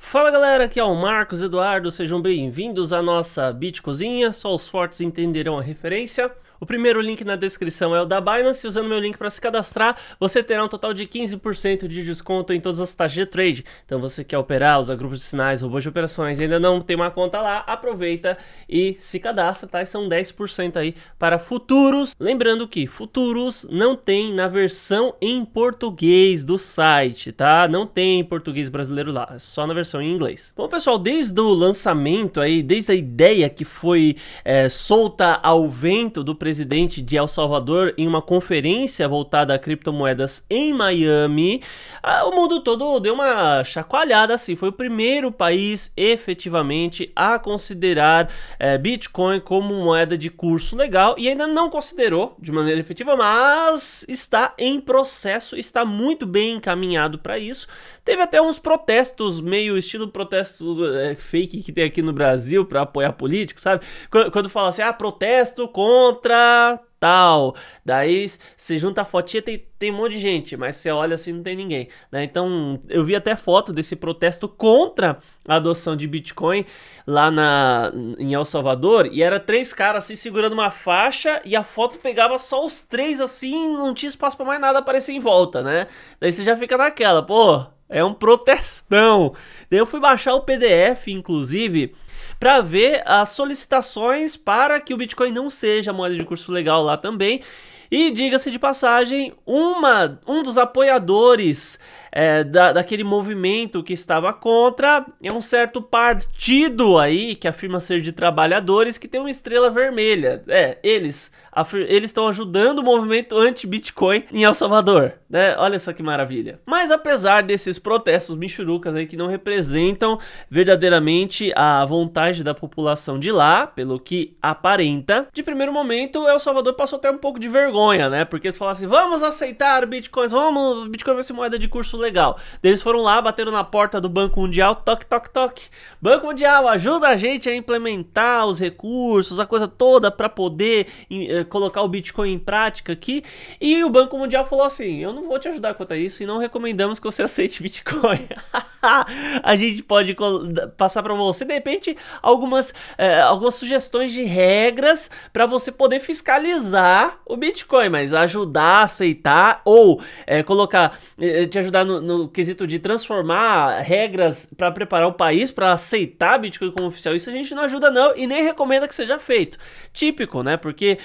Fala galera, aqui é o Marcos Eduardo, sejam bem-vindos à nossa Bit Cozinha, só os fortes entenderão a referência. O primeiro link na descrição é o da Binance. Usando meu link para se cadastrar, você terá um total de 15% de desconto em todas as taxas de trade. Então você quer operar, usar grupos de sinais, robôs de operações e ainda não tem uma conta lá, aproveita e se cadastra, tá? E são 10% aí para futuros. Lembrando que futuros não tem na versão em português do site, tá? Não tem em português brasileiro lá, é só na versão em inglês. Bom, pessoal, desde o lançamento aí, desde a ideia que foi é, solta ao vento do presidente presidente de El Salvador, em uma conferência voltada a criptomoedas em Miami, ah, o mundo todo deu uma chacoalhada assim. Foi o primeiro país efetivamente a considerar é, Bitcoin como moeda de curso legal e ainda não considerou de maneira efetiva, mas está em processo, está muito bem encaminhado para isso. Teve até uns protestos, meio estilo protesto é, fake que tem aqui no Brasil para apoiar político, sabe? quando fala assim, ah, protesto contra Tá, tal. Daí se junta a fotinha, tem, tem um monte de gente, mas você olha assim, não tem ninguém. Né? Então, eu vi até foto desse protesto contra a adoção de Bitcoin lá na, em El Salvador, e era três caras assim segurando uma faixa, e a foto pegava só os três assim, não tinha espaço para mais nada aparecer em volta, né? Daí você já fica naquela, pô, é um protestão. eu fui baixar o PDF, inclusive, para ver as solicitações para que o Bitcoin não seja moeda de curso legal lá também. E diga-se de passagem, uma, um dos apoiadores é, da, daquele movimento que estava contra é um certo partido aí que afirma ser de trabalhadores que tem uma estrela vermelha. É, eles eles estão ajudando o movimento anti-Bitcoin em El Salvador, né? Olha só que maravilha. Mas apesar desses protestos michurucas aí que não representam verdadeiramente a vontade da população de lá, pelo que aparenta, de primeiro momento El Salvador passou até um pouco de vergonha, né? Porque eles falaram assim, vamos aceitar bitcoins, vamos, Bitcoin vai ser moeda de curso legal. Eles foram lá, bateram na porta do Banco Mundial, toque, toque, toque. Banco Mundial, ajuda a gente a implementar os recursos, a coisa toda para poder em, eh, colocar o Bitcoin em prática aqui. E o Banco Mundial falou assim: eu não vou te ajudar quanto a isso e não recomendamos que você aceite Bitcoin. a gente pode passar para você de repente algumas, é, algumas sugestões de regras para você poder fiscalizar o Bitcoin, mas ajudar, aceitar ou é, colocar, eh, te ajudar no, no, quesito de transformar regras para preparar o país para aceitar Bitcoin como oficial. Isso a gente não ajuda não e nem recomenda que seja feito. Típico, né? Porque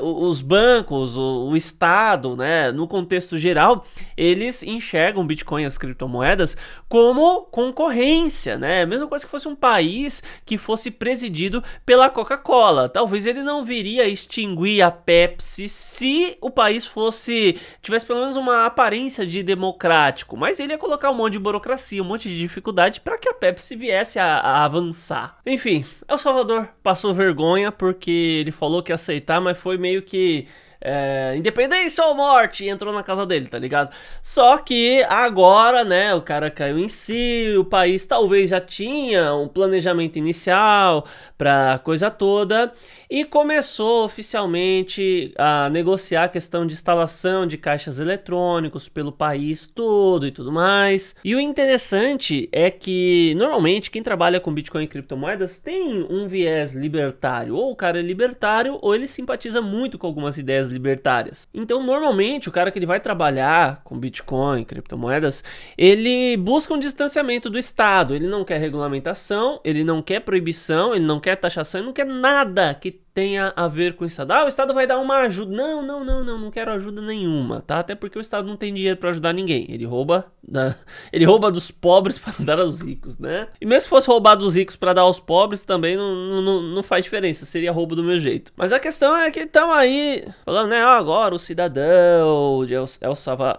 os bancos, o, o Estado, né, no contexto geral, eles enxergam Bitcoin, as criptomoedas, como como concorrência, né? É mesma coisa que fosse um país que fosse presidido pela Coca-Cola. Talvez ele não viria extinguir a Pepsi se o país fosse tivesse pelo menos uma aparência de democrático, mas ele ia colocar um monte de burocracia, um monte de dificuldade para que a Pepsi viesse a, a avançar. Enfim, El Salvador passou vergonha porque ele falou que ia aceitar, mas foi meio que é, independência ou morte, entrou na casa dele, tá ligado? Só que agora, né, o cara caiu em si, o país talvez já tinha um planejamento inicial pra coisa toda e começou oficialmente a negociar a questão de instalação de caixas eletrônicos pelo país todo e tudo mais. E o interessante é que normalmente quem trabalha com Bitcoin e criptomoedas tem um viés libertário, ou o cara é libertário ou ele simpatiza muito com algumas ideias libertárias. Então, normalmente, o cara que ele vai trabalhar com Bitcoin, criptomoedas, ele busca um distanciamento do Estado. Ele não quer regulamentação, ele não quer proibição, ele não quer taxação, ele não quer nada que tenha a ver com o Estado. Ah, o Estado vai dar uma ajuda. Não, não, não, não, não quero ajuda nenhuma, tá? Até porque o Estado não tem dinheiro para ajudar ninguém. Ele rouba da... ele rouba dos pobres para dar aos ricos, né? E mesmo que fosse roubar dos ricos para dar aos pobres, também não, não, não faz diferença. Seria roubo do meu jeito. Mas a questão é que estão aí falando, né? Ah, agora o cidadão de El, El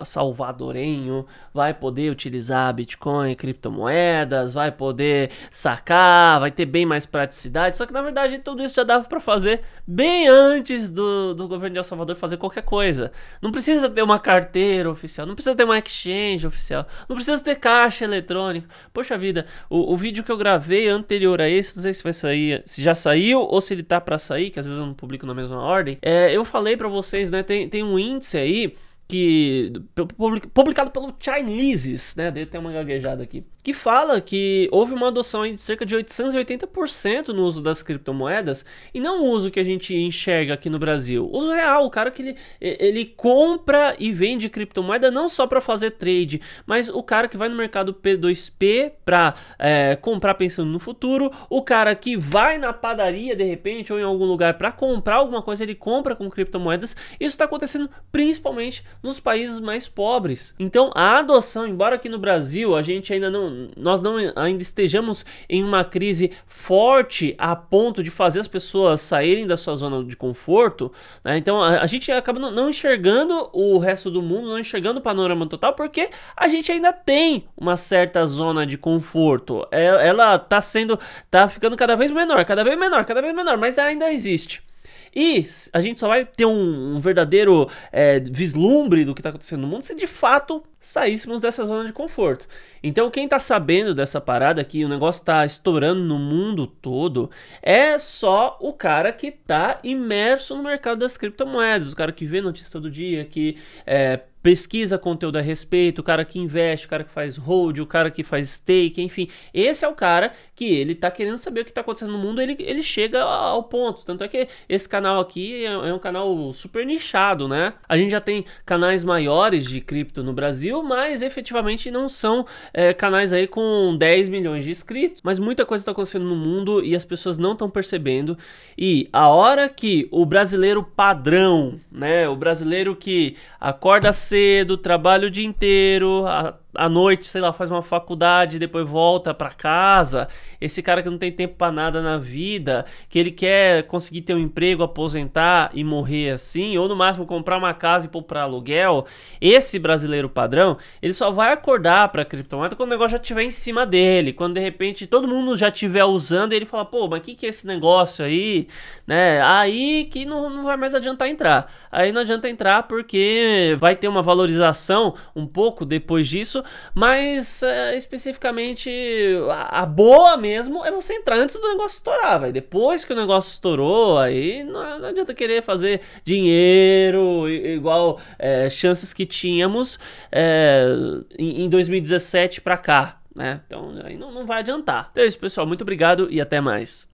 Salvadorenho vai poder utilizar Bitcoin, criptomoedas, vai poder sacar, vai ter bem mais praticidade. Só que na verdade tudo isso já dava para fazer bem antes do, do governo de El Salvador fazer qualquer coisa. Não precisa ter uma carteira oficial, não precisa ter uma exchange oficial, não precisa ter caixa eletrônica. Poxa vida, o, o vídeo que eu gravei anterior a esse, não sei se vai sair, se já saiu ou se ele tá para sair, que às vezes eu não publico na mesma ordem. É, eu falei para vocês, né? Tem, tem um índice aí que publicado pelo Chineses, né? Deve ter uma gaguejada aqui. Que fala que houve uma adoção de cerca de 880% no uso das criptomoedas e não o uso que a gente enxerga aqui no Brasil. O uso real, o cara que ele, ele compra e vende criptomoeda não só para fazer trade, mas o cara que vai no mercado P2P para é, comprar pensando no futuro, o cara que vai na padaria de repente ou em algum lugar para comprar alguma coisa, ele compra com criptomoedas. Isso está acontecendo principalmente nos países mais pobres. Então, a adoção, embora aqui no Brasil a gente ainda não, nós não ainda estejamos em uma crise forte a ponto de fazer as pessoas saírem da sua zona de conforto, né? Então, a, a, gente acaba não, não enxergando o resto do mundo, não enxergando o panorama total, porque a gente ainda tem uma certa zona de conforto. Ela, é, ela tá sendo, tá ficando cada vez menor, cada vez menor, cada vez menor, mas ainda existe. E a gente só vai ter um, um verdadeiro é, vislumbre do que está acontecendo no mundo se de fato saíssemos dessa zona de conforto. Então, quem está sabendo dessa parada que o negócio está estourando no mundo todo é só o cara que está imerso no mercado das criptomoedas, o cara que vê notícias todo dia, que é, pesquisa conteúdo a respeito, o cara que investe, o cara que faz hold, o cara que faz stake, enfim. Esse é o cara que ele tá querendo saber o que tá acontecendo no mundo, ele, ele chega ao ponto. Tanto é que esse canal aqui é, é um canal super nichado, né? A gente já tem canais maiores de cripto no Brasil, mas efetivamente não são é, canais aí com 10 milhões de inscritos. Mas muita coisa tá acontecendo no mundo e as pessoas não estão percebendo. E a hora que o brasileiro padrão, né? O brasileiro que acorda cedo, trabalho o dia inteiro, a à noite, sei lá, faz uma faculdade, depois volta para casa, esse cara que não tem tempo para nada na vida, que ele quer conseguir ter um emprego, aposentar e morrer assim, ou no máximo comprar uma casa e pôr para aluguel, esse brasileiro padrão, ele só vai acordar para criptomoeda quando o negócio já estiver em cima dele, quando de repente todo mundo já estiver usando, e ele fala: "Pô, mas que que é esse negócio aí?", né? Aí que não, não vai mais adiantar entrar. Aí não adianta entrar porque vai ter uma valorização um pouco depois disso mas é, especificamente a, a, boa mesmo é você entrar antes do negócio estourar, vai. Depois que o negócio estourou, aí não, não adianta querer fazer dinheiro igual é, chances que tínhamos é, em, em 2017 para cá, né? Então aí não, não vai adiantar. Então é isso, pessoal. Muito obrigado e até mais.